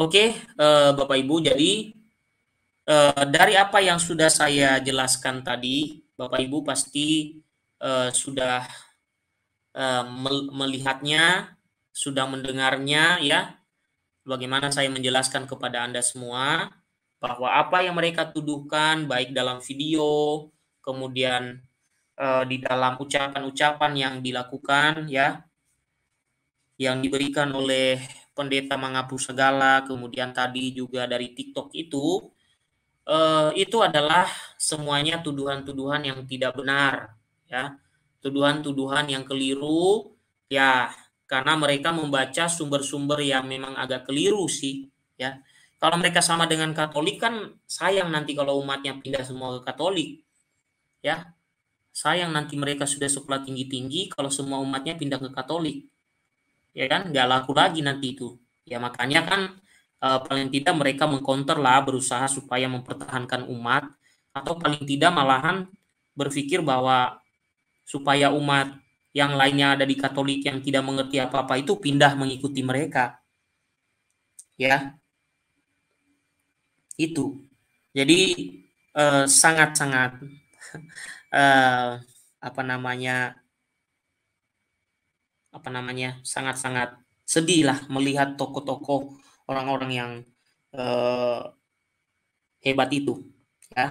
Oke, uh, Bapak Ibu, jadi uh, dari apa yang sudah saya jelaskan tadi, Bapak Ibu pasti uh, sudah uh, melihatnya, sudah mendengarnya ya. Bagaimana saya menjelaskan kepada Anda semua bahwa apa yang mereka tuduhkan baik dalam video, kemudian uh, di dalam ucapan-ucapan yang dilakukan ya yang diberikan oleh pendeta menghapus segala, kemudian tadi juga dari TikTok itu, eh, itu adalah semuanya tuduhan-tuduhan yang tidak benar, ya, tuduhan-tuduhan yang keliru, ya, karena mereka membaca sumber-sumber yang memang agak keliru sih, ya. Kalau mereka sama dengan Katolik kan sayang nanti kalau umatnya pindah semua ke Katolik, ya. Sayang nanti mereka sudah sekolah tinggi-tinggi kalau semua umatnya pindah ke Katolik, ya kan nggak laku lagi nanti itu ya makanya kan uh, paling tidak mereka mengkonter lah berusaha supaya mempertahankan umat atau paling tidak malahan berpikir bahwa supaya umat yang lainnya ada di Katolik yang tidak mengerti apa-apa itu pindah mengikuti mereka. Ya. Itu. Jadi eh, sangat-sangat eh, apa namanya apa namanya sangat-sangat sedih lah melihat toko-toko orang-orang yang eh, hebat itu ya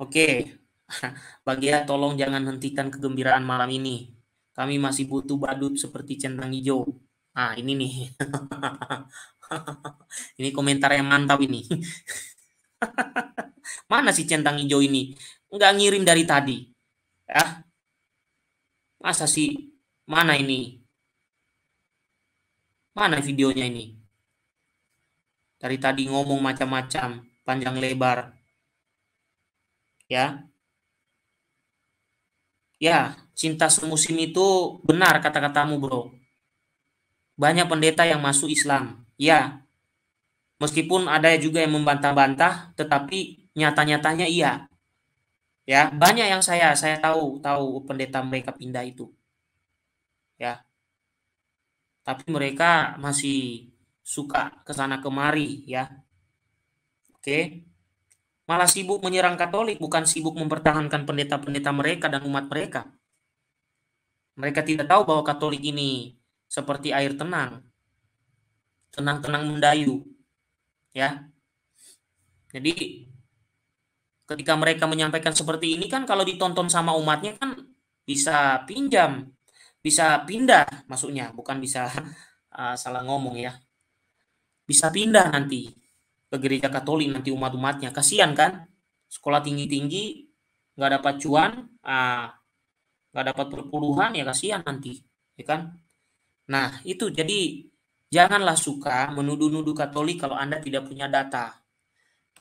oke bagi Bagia tolong jangan hentikan kegembiraan malam ini kami masih butuh badut seperti centang hijau ah ini nih ini komentar yang mantap ini mana si centang hijau ini nggak ngirim dari tadi ya masa sih Mana ini? Mana videonya ini? Dari tadi ngomong macam-macam, panjang lebar. Ya. Ya, cinta semusim itu benar kata-katamu, Bro. Banyak pendeta yang masuk Islam. Ya. Meskipun ada juga yang membantah-bantah, tetapi nyata-nyatanya iya. Ya, banyak yang saya saya tahu, tahu pendeta mereka pindah itu ya. Tapi hmm. mereka masih suka ke sana kemari ya. Oke. Malah sibuk menyerang Katolik bukan sibuk mempertahankan pendeta-pendeta mereka dan umat mereka. Mereka tidak tahu bahwa Katolik ini seperti air tenang. Tenang-tenang mendayu. Ya. Jadi ketika mereka menyampaikan seperti ini kan kalau ditonton sama umatnya kan bisa pinjam bisa pindah masuknya bukan bisa uh, salah ngomong ya bisa pindah nanti ke gereja Katolik nanti umat-umatnya kasihan kan sekolah tinggi-tinggi nggak dapat cuan nggak ah, nggak dapat perpuluhan ya kasihan nanti ya kan nah itu jadi janganlah suka menuduh-nuduh Katolik kalau anda tidak punya data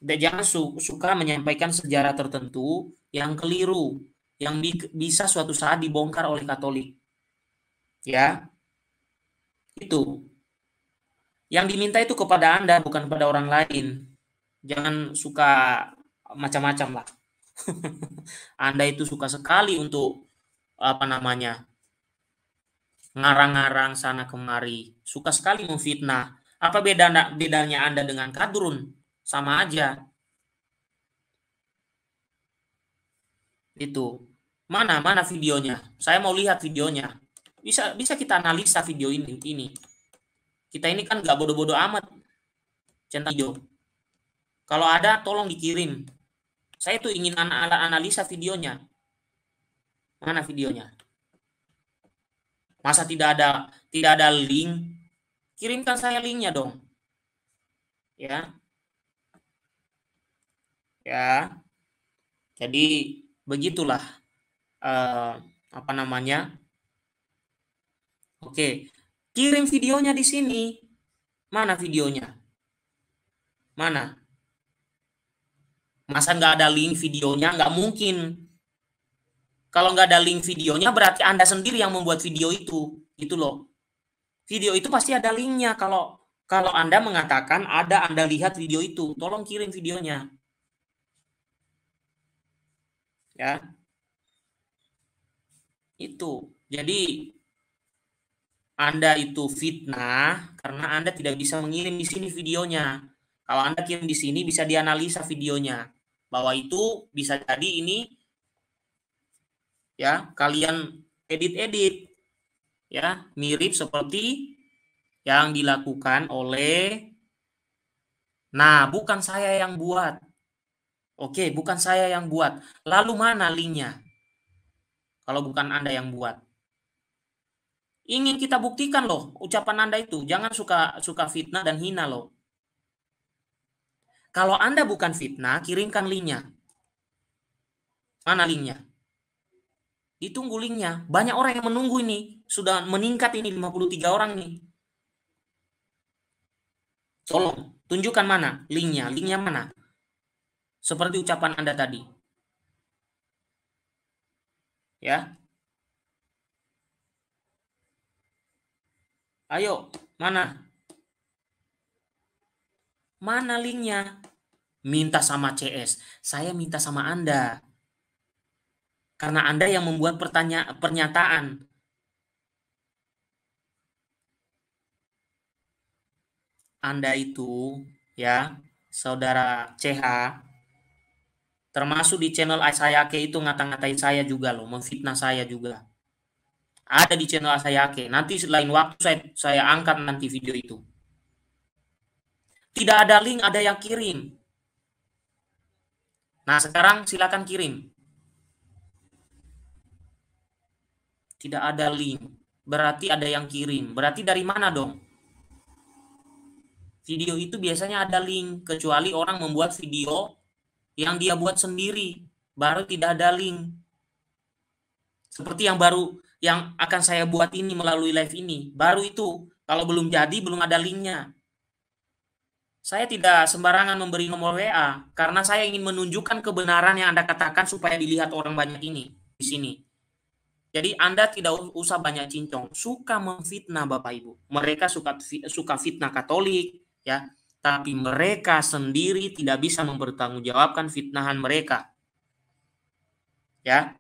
dan jangan su suka menyampaikan sejarah tertentu yang keliru yang bisa suatu saat dibongkar oleh Katolik Ya. Itu. Yang diminta itu kepada Anda bukan kepada orang lain. Jangan suka macam-macam lah. Anda itu suka sekali untuk apa namanya? ngarang-ngarang sana kemari, suka sekali memfitnah. Apa bedanya bedanya Anda dengan kadrun? Sama aja. Itu. Mana mana videonya? Saya mau lihat videonya bisa bisa kita analisa video ini ini kita ini kan nggak bodoh-bodoh amat centang video kalau ada tolong dikirim saya tuh ingin analisa videonya mana videonya masa tidak ada tidak ada link kirimkan saya linknya dong ya ya jadi begitulah uh, apa namanya Oke, kirim videonya di sini. Mana videonya? Mana? Masa nggak ada link videonya? Nggak mungkin. Kalau nggak ada link videonya berarti Anda sendiri yang membuat video itu. Itu loh. Video itu pasti ada linknya. Kalau kalau Anda mengatakan ada Anda lihat video itu, tolong kirim videonya. Ya. Itu. Jadi anda itu fitnah karena Anda tidak bisa mengirim di sini videonya. Kalau Anda kirim di sini bisa dianalisa videonya bahwa itu bisa jadi ini ya kalian edit-edit ya mirip seperti yang dilakukan oleh Nah, bukan saya yang buat. Oke, bukan saya yang buat. Lalu mana linknya? Kalau bukan Anda yang buat ingin kita buktikan loh ucapan Anda itu. Jangan suka suka fitnah dan hina loh. Kalau Anda bukan fitnah, kirimkan linknya. Mana linknya? Ditunggu linknya. Banyak orang yang menunggu ini. Sudah meningkat ini 53 orang nih. Tolong, tunjukkan mana linknya. Linknya mana? Seperti ucapan Anda tadi. Ya, Ayo, mana? Mana linknya? Minta sama CS. Saya minta sama Anda. Karena Anda yang membuat pertanyaan pernyataan. Anda itu ya, saudara CH termasuk di channel Ayake itu ngata-ngatain saya juga loh, memfitnah saya juga. Ada di channel saya Ake. Nanti selain waktu saya, saya angkat nanti video itu. Tidak ada link, ada yang kirim. Nah, sekarang silakan kirim. Tidak ada link. Berarti ada yang kirim. Berarti dari mana dong? Video itu biasanya ada link. Kecuali orang membuat video yang dia buat sendiri. Baru tidak ada link. Seperti yang baru yang akan saya buat ini melalui live ini. Baru itu, kalau belum jadi, belum ada linknya. Saya tidak sembarangan memberi nomor WA karena saya ingin menunjukkan kebenaran yang Anda katakan supaya dilihat orang banyak ini di sini. Jadi Anda tidak usah banyak cincong, suka memfitnah Bapak Ibu. Mereka suka suka fitnah Katolik, ya. Tapi mereka sendiri tidak bisa mempertanggungjawabkan fitnahan mereka. Ya,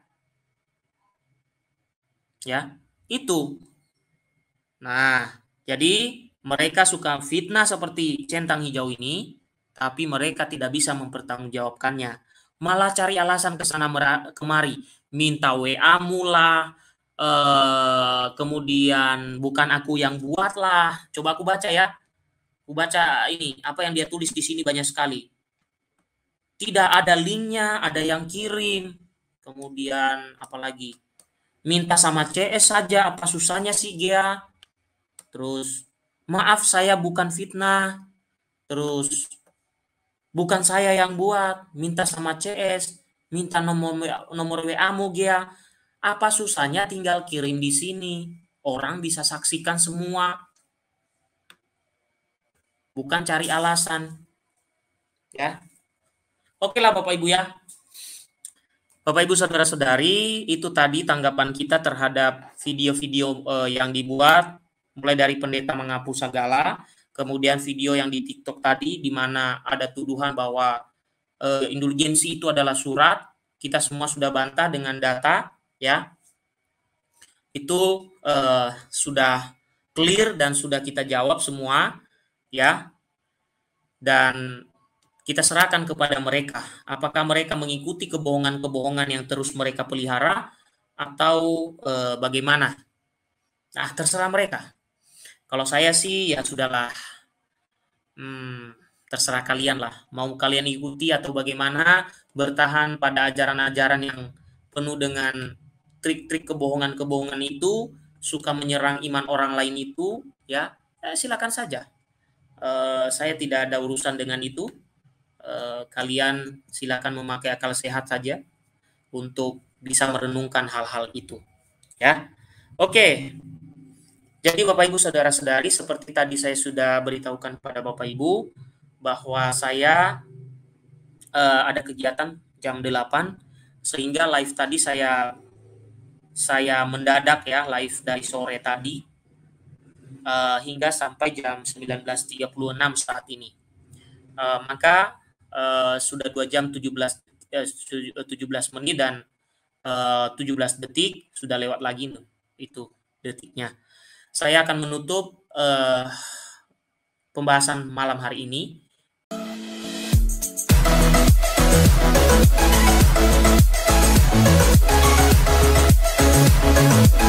Ya, itu. Nah, jadi mereka suka fitnah seperti centang hijau ini, tapi mereka tidak bisa mempertanggungjawabkannya. Malah cari alasan ke sana kemari, minta WA mula, eh, kemudian bukan aku yang buatlah. Coba aku baca ya. Aku baca ini, apa yang dia tulis di sini banyak sekali. Tidak ada linknya, ada yang kirim. Kemudian apalagi minta sama CS saja apa susahnya sih Gia terus maaf saya bukan fitnah terus bukan saya yang buat minta sama CS minta nomor nomor WA mu Gia apa susahnya tinggal kirim di sini orang bisa saksikan semua bukan cari alasan ya oke lah Bapak Ibu ya Bapak Ibu saudara-saudari, itu tadi tanggapan kita terhadap video-video uh, yang dibuat mulai dari pendeta menghapus segala, kemudian video yang di TikTok tadi di mana ada tuduhan bahwa uh, indulgensi itu adalah surat, kita semua sudah bantah dengan data ya. Itu uh, sudah clear dan sudah kita jawab semua ya. Dan kita serahkan kepada mereka. Apakah mereka mengikuti kebohongan-kebohongan yang terus mereka pelihara atau e, bagaimana? Nah, terserah mereka. Kalau saya sih ya sudahlah. Hmm, terserah kalian lah. Mau kalian ikuti atau bagaimana, bertahan pada ajaran-ajaran yang penuh dengan trik-trik kebohongan-kebohongan itu, suka menyerang iman orang lain itu, ya, eh, silakan saja. E, saya tidak ada urusan dengan itu Eh, kalian silakan memakai akal sehat saja untuk bisa merenungkan hal-hal itu. Ya. Oke. Jadi Bapak Ibu saudara-saudari seperti tadi saya sudah beritahukan kepada Bapak Ibu bahwa saya eh, ada kegiatan jam 8 sehingga live tadi saya saya mendadak ya live dari sore tadi uh, hingga sampai jam 19.36 saat ini. Uh, maka uh, sudah 2 jam 17 uh, 17 menit dan eh, uh, 17 detik sudah lewat lagi itu detiknya. Saya akan menutup uh, pembahasan malam hari ini. Thank you.